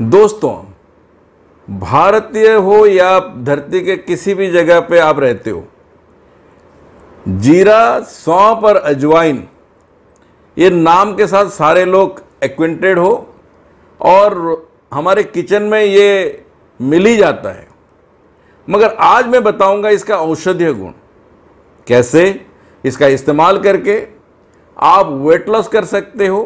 दोस्तों भारतीय हो या धरती के किसी भी जगह पे आप रहते हो जीरा सौंप और अजवाइन ये नाम के साथ सारे लोग एक्वेंटेड हो और हमारे किचन में ये मिल ही जाता है मगर आज मैं बताऊंगा इसका औषधीय गुण कैसे इसका इस्तेमाल करके आप वेट लॉस कर सकते हो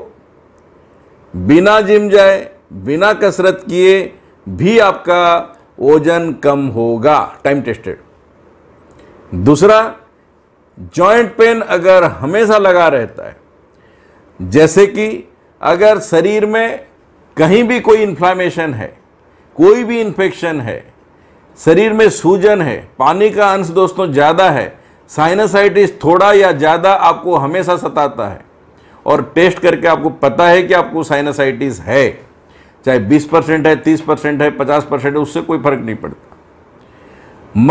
बिना जिम जाए बिना कसरत किए भी आपका वजन कम होगा टाइम टेस्टेड दूसरा जॉइंट पेन अगर हमेशा लगा रहता है जैसे कि अगर शरीर में कहीं भी कोई इन्फ्लामेशन है कोई भी इन्फेक्शन है शरीर में सूजन है पानी का अंश दोस्तों ज़्यादा है साइनसाइटिस थोड़ा या ज़्यादा आपको हमेशा सताता है और टेस्ट करके आपको पता है कि आपको साइनसाइटिस है चाहे 20 परसेंट है 30 परसेंट है 50 परसेंट है उससे कोई फर्क नहीं पड़ता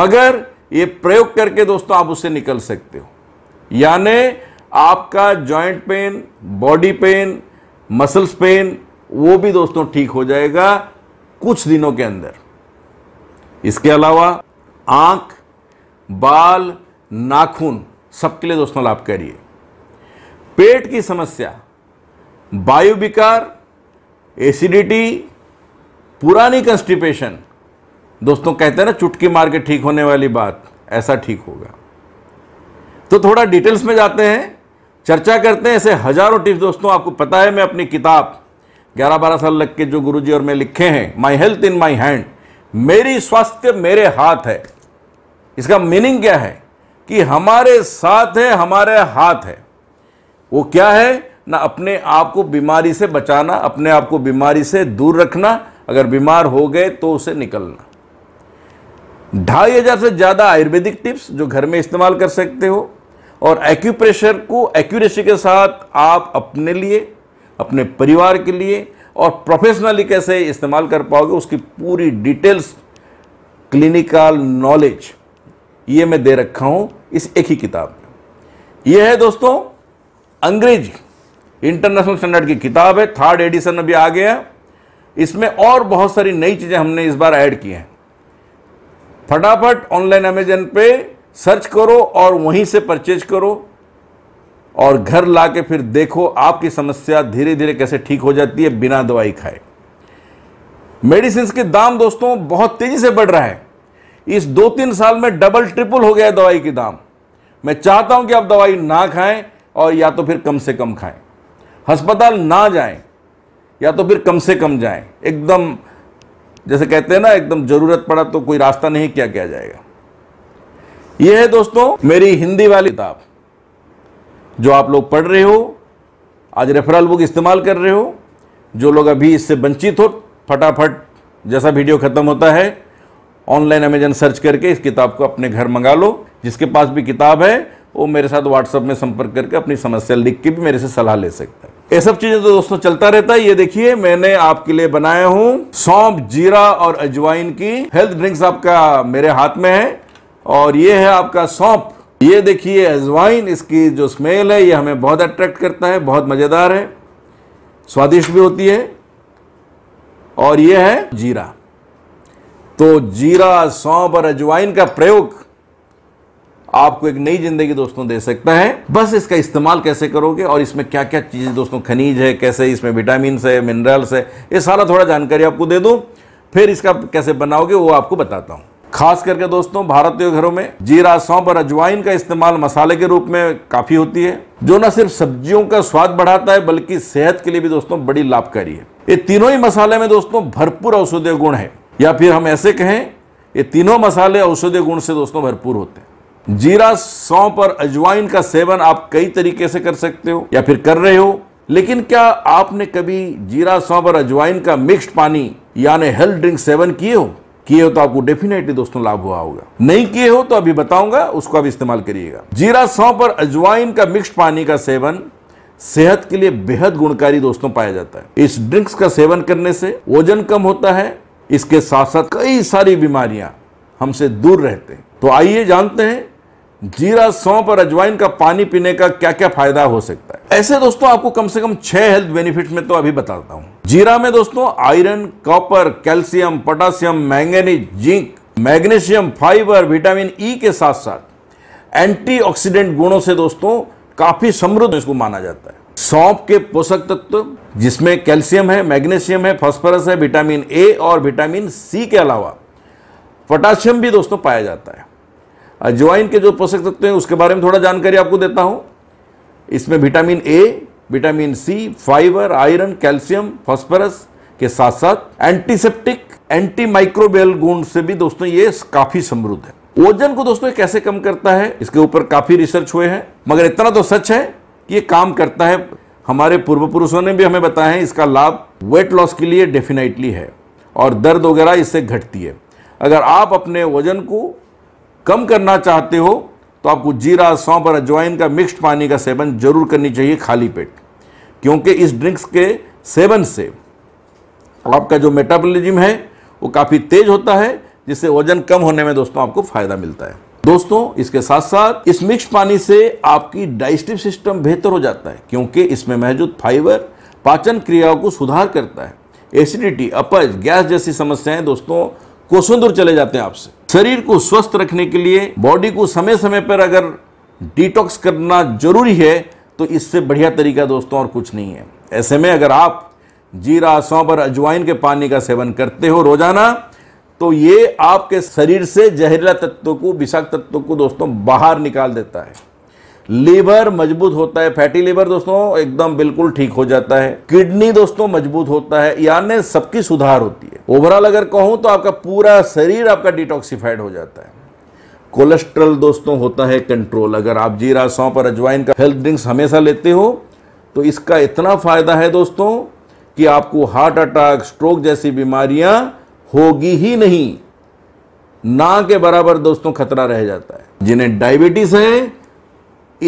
मगर ये प्रयोग करके दोस्तों आप उससे निकल सकते हो यानी आपका joint pain body pain muscles pain वो भी दोस्तों ठीक हो जाएगा कुछ दिनों के अंदर इसके अलावा आंख बाल नाखून सबके लिए दोस्तों लाभकारी है पेट की समस्या वायु विकार एसिडिटी पुरानी कंस्टिपेशन दोस्तों कहते हैं ना चुटकी मार के ठीक होने वाली बात ऐसा ठीक होगा तो थोड़ा डिटेल्स में जाते हैं चर्चा करते हैं ऐसे हजारों टिप्स दोस्तों आपको पता है मैं अपनी किताब 11-12 साल लग के जो गुरुजी और मैं लिखे हैं my health in my hand मेरी स्वास्थ्य मेरे हाथ है इसका मीनिंग क्या है कि हमारे साथ है हमारे हाथ है वो क्या है ना अपने आप को बीमारी से बचाना अपने आप को बीमारी से दूर रखना अगर बीमार हो गए तो उसे निकलना ढाई हज़ार से ज़्यादा आयुर्वेदिक टिप्स जो घर में इस्तेमाल कर सकते हो और एक्यूप्रेशर को एक्यूरेसी के साथ आप अपने लिए अपने परिवार के लिए और प्रोफेशनली कैसे इस्तेमाल कर पाओगे उसकी पूरी डिटेल्स क्लिनिकल नॉलेज ये मैं दे रखा हूँ इस एक ही किताब में यह है दोस्तों अंग्रेजी इंटरनेशनल स्टैंडर्ड की किताब है थर्ड एडिशन अभी आ गया इसमें और बहुत सारी नई चीज़ें हमने इस बार ऐड की हैं फटाफट ऑनलाइन अमेजन पे सर्च करो और वहीं से परचेज करो और घर ला के फिर देखो आपकी समस्या धीरे धीरे कैसे ठीक हो जाती है बिना दवाई खाए मेडिसिन के दाम दोस्तों बहुत तेज़ी से बढ़ रहा है इस दो तीन साल में डबल ट्रिपल हो गया है दवाई के दाम मैं चाहता हूं कि आप दवाई ना खाएं और या तो फिर कम से कम खाएं अस्पताल ना जाएं या तो फिर कम से कम जाएं एकदम जैसे कहते हैं ना एकदम ज़रूरत पड़ा तो कोई रास्ता नहीं क्या किया जाएगा ये है दोस्तों मेरी हिंदी वाली किताब जो आप लोग पढ़ रहे हो आज रेफरल बुक इस्तेमाल कर रहे हो जो लोग अभी इससे वंचित हो फटाफट जैसा वीडियो ख़त्म होता है ऑनलाइन अमेजन सर्च करके इस किताब को अपने घर मंगा लो जिसके पास भी किताब है वो मेरे साथ व्हाट्सअप में संपर्क करके अपनी समस्या लिख के भी मेरे से सलाह ले सकता है ये सब चीजें तो दोस्तों चलता रहता है ये देखिए मैंने आपके लिए बनाया हूं सौंप जीरा और अजवाइन की हेल्थ ड्रिंक्स आपका मेरे हाथ में है और ये है आपका सौंप ये देखिए अजवाइन इसकी जो स्मेल है ये हमें बहुत अट्रैक्ट करता है बहुत मज़ेदार है स्वादिष्ट भी होती है और ये है जीरा तो जीरा सौंप और अजवाइन का प्रयोग आपको एक नई जिंदगी दोस्तों दे सकता है बस इसका इस्तेमाल कैसे करोगे और इसमें क्या क्या चीज दोस्तों खनिज है कैसे इसमें विटामिन है मिनरल्स है ये सारा थोड़ा जानकारी आपको दे दू फिर इसका कैसे बनाओगे वो आपको बताता हूँ खास करके दोस्तों भारतीय घरों में जीरा सौंप और अजवाइन का इस्तेमाल मसाले के रूप में काफ़ी होती है जो न सिर्फ सब्जियों का स्वाद बढ़ाता है बल्कि सेहत के लिए भी दोस्तों बड़ी लाभकारी है ये तीनों ही मसाले में दोस्तों भरपूर औषधीय गुण है या फिर हम ऐसे कहें ये तीनों मसाले औषधीय गुण से दोस्तों भरपूर होते हैं जीरा सौ पर अजवाइन का सेवन आप कई तरीके से कर सकते हो या फिर कर रहे हो लेकिन क्या आपने कभी जीरा सौ पर अजवाइन का मिक्स्ड पानी यानी हेल्थ ड्रिंक सेवन किए हो किए हो तो आपको डेफिनेटली दोस्तों लाभ हुआ होगा नहीं किए हो तो अभी बताऊंगा उसको आप इस्तेमाल करिएगा जीरा सौ पर अजवाइन का मिक्स्ड पानी का सेवन सेहत के लिए बेहद गुणकारी दोस्तों पाया जाता है इस ड्रिंक्स का सेवन करने से वजन कम होता है इसके साथ साथ कई सारी बीमारियां हमसे दूर रहते हैं तो आइए जानते हैं जीरा सौंप और अजवाइन का पानी पीने का क्या क्या फायदा हो सकता है ऐसे दोस्तों आपको कम से कम छह हेल्थ बेनिफिट में तो अभी बताता हूं जीरा में दोस्तों iron copper calcium potassium manganese zinc magnesium fibre vitamin E e के साथ साथ एंटीऑक्सीडेंट गुणों से दोस्तों काफी समृद्ध इसको माना जाता है सौंप के पोषक तत्व जिसमें कैल्शियम है मैग्नीशियम है फॉस्फरस है विटामिन ए और विटामिन सी के अलावा पोटाशियम भी दोस्तों पाया जाता है अजवाइन के जो पोषक तत्व हैं उसके बारे में थोड़ा जानकारी आपको देता हूँ इसमें vitamin A vitamin C fibre iron calcium phosphorus के साथ साथ एंटीसेप्टिक एंटी माइक्रोबियल गुण से भी दोस्तों ये काफी समृद्ध है ओजन को दोस्तों कैसे कम करता है इसके ऊपर काफी रिसर्च हुए हैं मगर इतना तो सच है कि ये काम करता है हमारे पूर्व पुरुषों ने भी हमें बताया है इसका लाभ वेट लॉस के लिए डेफिनेटली है और दर्द वगैरह इससे घटती है अगर आप अपने वजन को कम करना चाहते हो तो आपको जीरा सौंप और अजवाइन का मिक्स्ड पानी का सेवन जरूर करनी चाहिए खाली पेट क्योंकि इस ड्रिंक्स के सेवन से आपका जो मेटाबॉलिज्म है वो काफ़ी तेज होता है जिससे वजन कम होने में दोस्तों आपको फ़ायदा मिलता है दोस्तों इसके साथ साथ इस मिक्स पानी से आपकी डाइजेस्टिव सिस्टम बेहतर हो जाता है क्योंकि इसमें मौजूद फाइबर पाचन क्रियाओं को सुधार करता है एसिडिटी अपज गैस जैसी समस्याएं दोस्तों कोसों दूर चले जाते हैं आपसे शरीर को स्वस्थ रखने के लिए बॉडी को समय समय पर अगर डिटॉक्स करना जरूरी है तो इससे बढ़िया तरीका दोस्तों और कुछ नहीं है ऐसे में अगर आप जीरा सौंप और अजवाइन के पानी का सेवन करते हो रोजाना तो ये आपके शरीर से जहरीला तत्वों को विषाक्त तत्वों को दोस्तों बाहर निकाल देता है लीवर मजबूत होता है फैटी लीवर दोस्तों एकदम बिल्कुल ठीक हो जाता है किडनी दोस्तों मजबूत होता है यानी सबकी सुधार होती है ओवरऑल अगर कहूं तो आपका पूरा शरीर आपका डिटॉक्सीफाइड हो जाता है कोलेस्ट्रॉल दोस्तों होता है कंट्रोल अगर आप जीरा सौंप और अजवाइन का हेल्थ ड्रिंक्स हमेशा लेते हो तो इसका इतना फ़ायदा है दोस्तों कि आपको हार्ट अटैक स्ट्रोक जैसी बीमारियां होगी ही नहीं ना के बराबर दोस्तों खतरा रह जाता है जिन्हें डायबिटीज़ है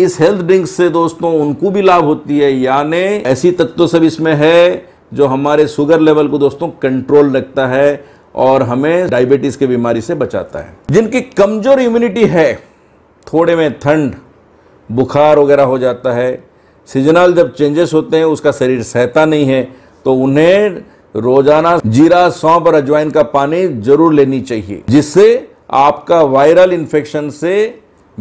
इस हेल्थ ड्रिंक से दोस्तों उनको भी लाभ होती है यानी ऐसी तत्व सब इसमें है जो हमारे शुगर लेवल को दोस्तों कंट्रोल रखता है और हमें डायबिटीज की बीमारी से बचाता है जिनकी कमजोर इम्यूनिटी है थोड़े में ठंड बुखार वगैरह हो जाता है सीजनल जब चेंजेस होते हैं उसका शरीर सहता नहीं है तो उन्हें रोजाना जीरा सौंप और अजवाइन का पानी जरूर लेनी चाहिए जिससे आपका वायरल इन्फेक्शन से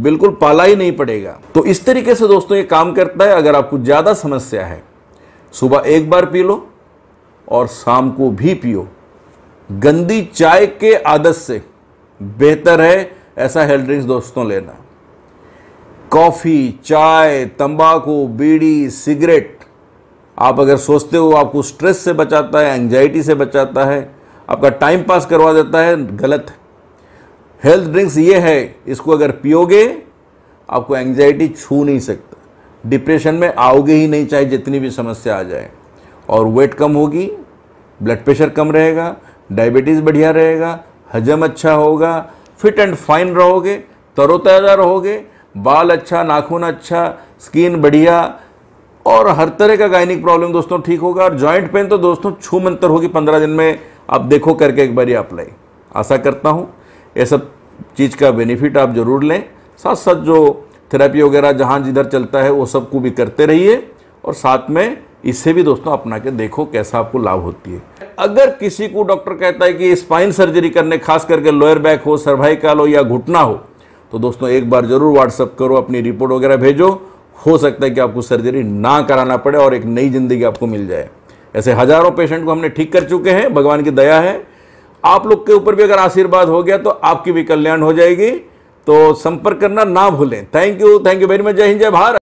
बिल्कुल पाला ही नहीं पड़ेगा तो इस तरीके से दोस्तों ये काम करता है अगर आपको ज़्यादा समस्या है सुबह एक बार पी लो और शाम को भी पियो गंदी चाय के आदत से बेहतर है ऐसा हेल्थ ड्रिंक्स दोस्तों लेना कॉफ़ी चाय तंबाकू बीड़ी सिगरेट आप अगर सोचते हो आपको स्ट्रेस से बचाता है एंजाइटी से बचाता है आपका टाइम पास करवा देता है गलत है हेल्थ ड्रिंक्स ये है इसको अगर पियोगे आपको एंग्जाइटी छू नहीं सकता डिप्रेशन में आओगे ही नहीं चाहे जितनी भी समस्या आ जाए और वेट कम होगी ब्लड प्रेशर कम रहेगा डायबिटीज़ बढ़िया रहेगा हजम अच्छा होगा फिट एंड फाइन रहोगे तरोताज़ा रहोगे बाल अच्छा नाखून अच्छा स्किन बढ़िया और हर तरह का गायनिक प्रॉब्लम दोस्तों ठीक होगा और जॉइंट पेन तो दोस्तों छू मंतर होगी पंद्रह दिन में आप देखो करके एक बार ये अप्लाई आशा करता हूँ ये सब चीज़ का बेनिफिट आप ज़रूर लें साथ साथ जो थेरेपी वगैरह जहाँ जिधर चलता है वो सबको भी करते रहिए और साथ में इससे भी दोस्तों अपना के देखो कैसा आपको लाभ होती है अगर किसी को डॉक्टर कहता है कि स्पाइन सर्जरी करने खास करके लोअर बैक हो सर्वाइकल हो या घुटना हो तो दोस्तों एक बार ज़रूर व्हाट्सअप करो अपनी रिपोर्ट वगैरह भेजो हो सकता है कि आपको सर्जरी ना कराना पड़े और एक नई ज़िंदगी आपको मिल जाए ऐसे हज़ारों पेशेंट को हमने ठीक कर चुके हैं भगवान की दया है आप लोग के ऊपर भी अगर आशीर्वाद हो गया तो आपकी भी कल्याण हो जाएगी तो संपर्क करना ना भूलें thank you thank you very much जय हिंद जय भारत